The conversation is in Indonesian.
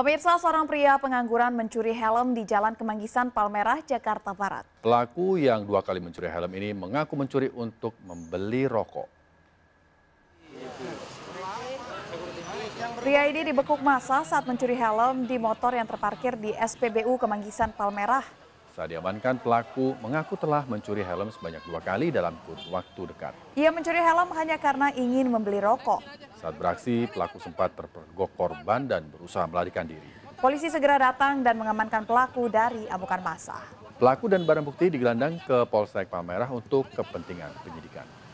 Pemirsa seorang pria pengangguran mencuri helm di Jalan Kemanggisan, Palmerah, Jakarta Barat. Pelaku yang dua kali mencuri helm ini mengaku mencuri untuk membeli rokok. Pria ini dibekuk masa saat mencuri helm di motor yang terparkir di SPBU Kemanggisan, Palmerah. Saat diamankan, pelaku mengaku telah mencuri helm sebanyak dua kali dalam waktu dekat. Ia mencuri helm hanya karena ingin membeli rokok. Saat beraksi, pelaku sempat terpergok korban dan berusaha melarikan diri. Polisi segera datang dan mengamankan pelaku dari amukan massa. Pelaku dan barang bukti digelandang ke Polsek Palmerah untuk kepentingan penyidikan.